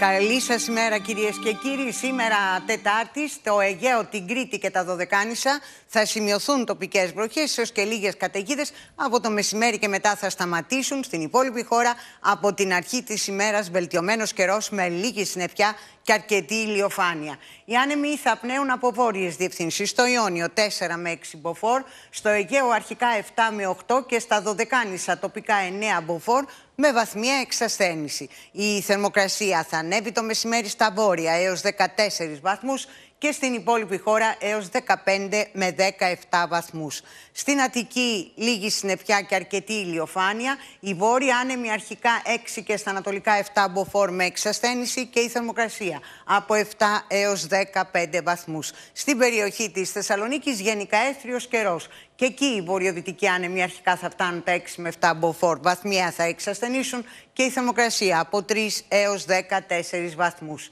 Καλή σας ημέρα κυρίες και κύριοι. Σήμερα Τετάρτης το Αιγαίο, την Κρήτη και τα Δωδεκάνησα θα σημειωθούν τοπικές βροχές έως και λίγες καταιγίδες. Από το μεσημέρι και μετά θα σταματήσουν στην υπόλοιπη χώρα. Από την αρχή της ημέρας, βελτιωμένος καιρός με λίγη συννεφιά και αρκετή ηλιοφάνεια. Οι άνεμοι θα πνέουν από βόρειες διευθύνσεις. Στο Ιόνιο 4 με 6 μποφόρ, στο Αιγαίο αρχικά 7 με 8 και στα Δωδεκάνησα τοπικά 9 μποφόρ, με βαθμία εξασθένηση. Η θερμοκρασία θα ανέβει το μεσημέρι στα βόρεια έως 14 βαθμούς και στην υπόλοιπη χώρα έως 15 με 17 βαθμούς. Στην Αττική λίγη συννεφιά και αρκετή ηλιοφάνεια. Η βόρεια άνεμη αρχικά 6 και στα ανατολικά 7 μποφόρ με εξασθένηση και η θερμοκρασία από 7 έως 15 βαθμούς. Στην περιοχή της Θεσσαλονίκης γενικά έθριος καιρός. Και εκεί η βορειοδυτική άνεμοι αρχικά θα φτάνουν τα 6 με 7 μποφόρ. Βαθμία θα εξασθενήσουν και η θερμοκρασία από 3 έως 14 βαθμούς.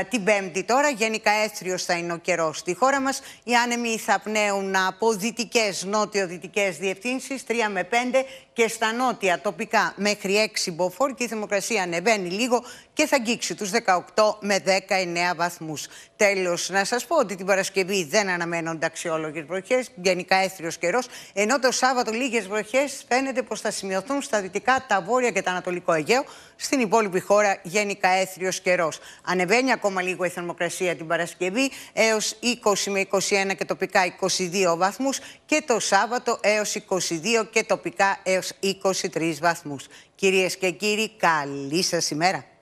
Ε, την Πέμπτη τώρα, γενικά έθριος θα είναι ο καιρός στη χώρα μας. Οι άνεμοι θα πνέουν από δυτικές, νότιο-δυτικές διευθύνσεις, 3 με 5 και στα νότια τοπικά μέχρι 6 μποφόρ και η θερμοκρασία ανεβαίνει λίγο και θα αγγίξει τους 18 με 19 βαθμούς. Τέλος, να σας πω ότι την Παρασκευή δεν αναμένονται αξιόλογες βροχές, γενικά έθριος καιρός, ενώ το Σάββατο λίγες βροχές φαίνεται πως θα σημειωθούν στα δυτικά, τα βόρεια και τα ανατολικό στην υπόλοιπη χώρα γενικά έθριος καιρός. Ανεβαίνει ακόμα λίγο η θερμοκρασία την Παρασκευή έως 20 με 21 και τοπικά 22 βαθμούς και το Σάββατο έως 22 και τοπικά έως 23 βαθμούς. Κυρίες και κύριοι, καλή σας ημέρα.